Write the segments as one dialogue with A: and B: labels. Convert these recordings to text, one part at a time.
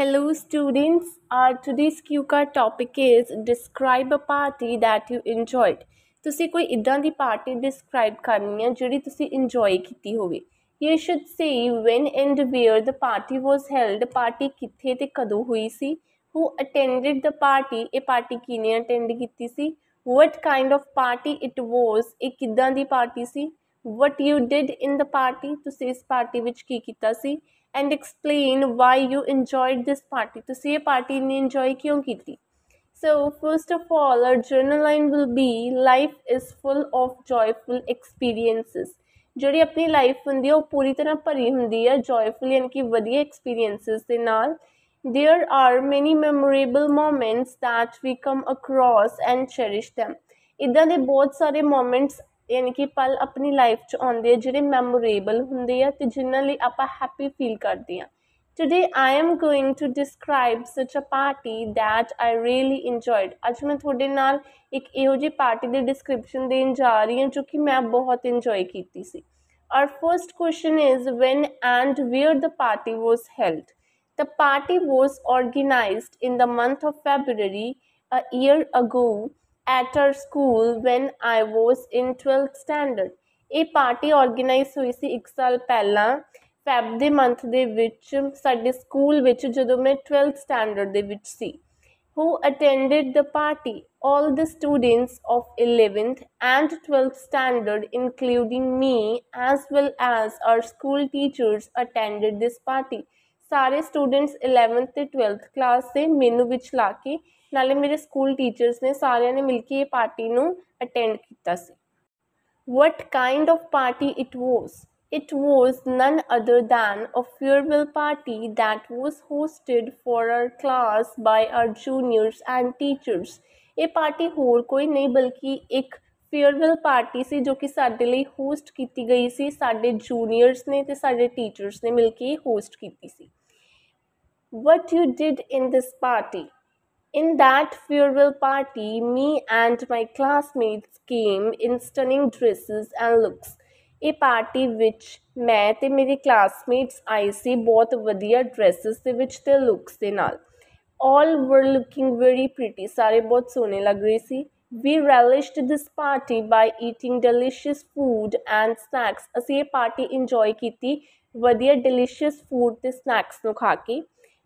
A: Hello students, our today's QCAR topic is describe a party that you enjoyed. ਤੁਸੀਂ ਕੋਈ ਇਦਾਂ ਦੀ party describe ਕਰਨੀ ਹੈ ਜਿਹੜੀ ਤੁਸੀਂ ਇੰਜੋਏ ਕੀਤੀ ਹੋਵੇ। You should say when and where the party was held. Party ਕਿੱਥੇ ਤੇ ਕਦੋਂ ਹੋਈ ਸੀ? Who attended the party? ਇਹ ਪਾਰਟੀ ਕਿਹਨੇ ਅਟੈਂਡ ਕੀਤੀ ਸੀ? What kind of party it was? ਇਹ ਕਿਦਾਂ ਦੀ ਪਾਰਟੀ ਸੀ? what you did in the party to see this party which ki kita and explain why you enjoyed this party to see a party ni enjoy kyun ki so first of all our journal line will be life is full of joyful experiences jodi apni life hundi hai oh puri tarah bhari hundi joyful yani ki vadiya experiences de naal there are many memorable moments that we come across and cherish them ਇਦਾਂ ਦੇ ਬਹੁਤ ਸਾਰੇ moments ਯਾਨੀ ਕਿ ਪਲ ਆਪਣੀ life 'ਚ ਆਉਂਦੇ ਆ ਜਿਹੜੇ ਮੈਮੋਰੇਬਲ ਹੁੰਦੇ ਆ ਤੇ ਜਿਨ੍ਹਾਂ ਲਈ ਆਪਾਂ ਹੈਪੀ ਫੀਲ ਕਰਦੇ ਆ today I am going to describe such a party that I really enjoyed ਅੱਜ ਮੈਂ ਤੁਹਾਡੇ ਨਾਲ ਇੱਕ ਇਹੋ ਜਿਹੀ ਪਾਰਟੀ ਦੀ ਡਿਸਕ੍ਰਿਪਸ਼ਨ ਦੇਣ ਜਾ ਰਹੀ ਹਾਂ ਜੋ ਕਿ ਮੈਂ ਬਹੁਤ ਇੰਜੋਏ ਕੀਤੀ ਸੀ ਔਰ first question is when and where the party was held The party was organized in the month of February a year ago at our school when I was in 12th standard. a party organised ਹੋਈ ਸੀ 1 ਸਾਲ ਪਹਿਲਾਂ Feb ਦੇ month ਦੇ ਵਿੱਚ ਸਾਡੇ school ਵਿੱਚ ਜਦੋਂ ਮੈਂ 12th ਸਟੈਂਡਰਡ ਦੇ ਵਿੱਚ ਸੀ who attended the party all the students of 11th and 12th standard including me as well as our school teachers attended this party ਸਾਰੇ ਸਟੂਡੈਂਟਸ 11th ਤੇ 12th ਕਲਾਸ ਦੇ ਮੈਨੂੰ ਵਿੱਚ ਲਾ ਕੇ ਨਾਲੇ ਮੇਰੇ ਸਕੂਲ ਟੀਚਰਸ ਨੇ ਸਾਰਿਆਂ ਨੇ ਮਿਲ ਕੇ ਇਹ ਪਾਰਟੀ ਨੂੰ ਅਟੈਂਡ ਕੀਤਾ ਸੀ what kind of party it was it was none other than a farewell party that was hosted for our class by our juniors and teachers ਇਹ ਪਾਰਟੀ ਹੋਰ ਕੋਈ ਨਹੀਂ ਬਲਕਿ ਇੱਕ ਫਿਅਰਵੈਲ ਪਾਰਟੀ ਸੀ ਜੋ ਕਿ ਸਾਡੇ ਲਈ ਹੋਸਟ ਕੀਤੀ ਗਈ ਸੀ ਸਾਡੇ ਜੂਨੀਅਰਸ ਨੇ ਤੇ ਸਾਡੇ ਟੀਚਰਸ ਨੇ ਮਿਲ ਕੇ ਹੋਸਟ ਕੀਤੀ ਸੀ what you did in this party In that farewell party, me and my classmates came in stunning dresses and looks. ਇਹ party ਵਿੱਚ ਮੈਂ ਤੇ ਮੇਰੇ classmates ਆਏ ਸੀ ਬਹੁਤ vadiya dresses ਦੇ ਵਿੱਚ ਤੇ looks ਦੇ ਨਾਲ all were looking very pretty Sare ਬਹੁਤ ਸੋਹਣੇ ਲੱਗ ਰਹੇ ਸੀ we relished this party by eating delicious food and snacks Asi party enjoy kiti vadiya delicious food food snacks nu ਨੂੰ ਖਾ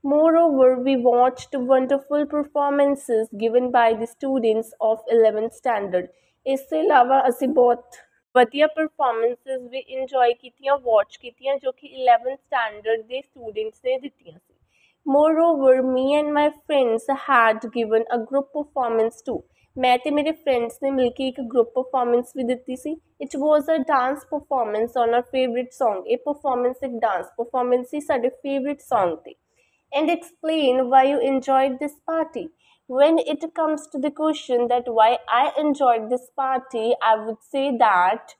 A: Moreover, we watched wonderful performances given by the students of 11th standard. इससे अलावा ਅਸੀਂ ਬਹੁਤ ਵਧੀਆ performances ਵੀ enjoy ਕੀਤੀਆਂ watch ਕੀਤੀਆਂ ਜੋ ਕਿ 11th ਸਟੈਂਡਰਡ ਦੇ ਸਟੂਡੈਂਟਸ ਨੇ ਦਿੱਤੀਆਂ ਸੀ moreover me and my friends had given a group performance too ਮੈਂ ਤੇ ਮੇਰੇ ਫਰੈਂਡਸ ਨੇ ਮਿਲ ਕੇ ਇੱਕ ਗਰੁੱਪ ਪਰਫਾਰਮੈਂਸ ਵੀ ਦਿੱਤੀ ਸੀ it was a dance performance on our favourite Song ਇਹ ਪਰਫਾਰਮੈਂਸ ਇੱਕ ਡਾਂਸ ਪਰਫਾਰਮੈਂਸ ਸੀ ਸਾਡੇ ਫੇਵਰਿਟ Song ਤੇ and explain why you enjoyed this party. When it comes to the question that why I enjoyed this party, I would say that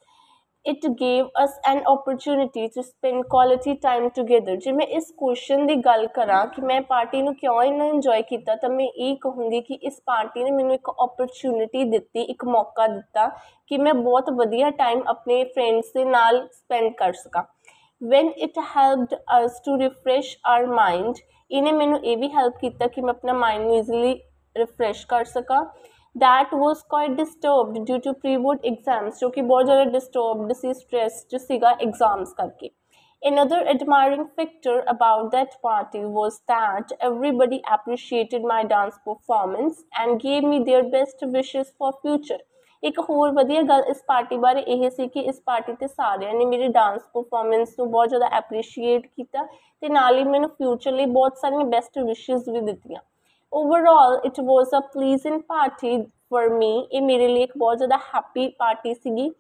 A: it gave us an opportunity to spend quality time together जब मैं इस question ਦੀ ਗੱਲ ਕਰਾਂ ਕਿ ਮੈਂ party ਨੂੰ ਕਿਉਂ ਇੰਨਾ ਇੰਜੋਏ ਕੀਤਾ ਤਾਂ ਮੈਂ ਇਹ ਕਹੂੰਗੀ ਕਿ ਇਸ ਪਾਰਟੀ ਨੇ ਮੈਨੂੰ ਇੱਕ ਓਪਰਚ्युनिटी ਦਿੱਤੀ एक मौका ਦਿੱਤਾ कि मैं बहुत बढ़िया टाइम अपने फ्रेंड्स से नाल स्पेंड कर सका. when it helped us to refresh our mind ਇਹਨੇ ਮੈਨੂੰ ਇਹ ਵੀ ਹੈਲਪ ਕੀਤਾ ਕਿ ਮੈਂ ਆਪਣਾ ਮਾਈਂਡ ਨੂੰ ਈਜ਼ੀਲੀ ਰਿਫਰੈਸ਼ ਕਰ ਸਕਾਂ that was quite disturbed due to pre board exams जो कि बहुत ज़्यादा डिस्टर्ब्ड सी स्ट्रेस्ड सीगा एग्जाम्स करके Another admiring factor about that party was that everybody appreciated my dance performance and gave me their best wishes for future. ਇੱਕ ਹੋਰ ਵਧੀਆ ਗੱਲ ਇਸ ਪਾਰਟੀ ਬਾਰੇ ਇਹ ਸੀ ਕਿ ਇਸ ਪਾਰਟੀ ਤੇ ਸਾਰਿਆਂ ਨੇ ਮੇਰੇ ਡਾਂਸ ਪਰਫਾਰਮੈਂਸ ਨੂੰ ਬਹੁਤ ਜ਼ਿਆਦਾ ਐਪਰੀਸ਼ੀਏਟ ਕੀਤਾ ਤੇ ਨਾਲ ਹੀ ਮੈਨੂੰ ਫਿਊਚਰ ਲਈ ਬਹੁਤ ਸਾਰੀਆਂ ਬੈਸਟ ਵਿਸ਼ੇਸ ਵੀ ਦਿੱਤੀਆਂ overall it was a pleasing party for me ਇਹ ਮੇਰੇ ਲਈ ਇੱਕ ਬਹੁਤ ਜ਼ਿਆਦਾ ਹੈਪੀ ਪਾਰਟੀ ਸੀਗੀ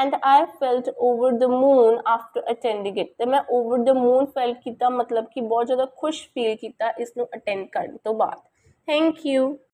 A: and I felt over the moon after attending it ਤੇ ਮੈਂ ਓਵਰ ਦ ਮੂਨ ਫੈਲ ਕੀਤਾ ਮਤਲਬ ਕਿ ਬਹੁਤ ਜ਼ਿਆਦਾ ਖੁਸ਼ ਫੀਲ ਕੀਤਾ ਇਸ ਨੂੰ ਅਟੈਂਡ ਕਰਨ ਤੋਂ ਬਾਅਦ ਥੈਂਕ ਯੂ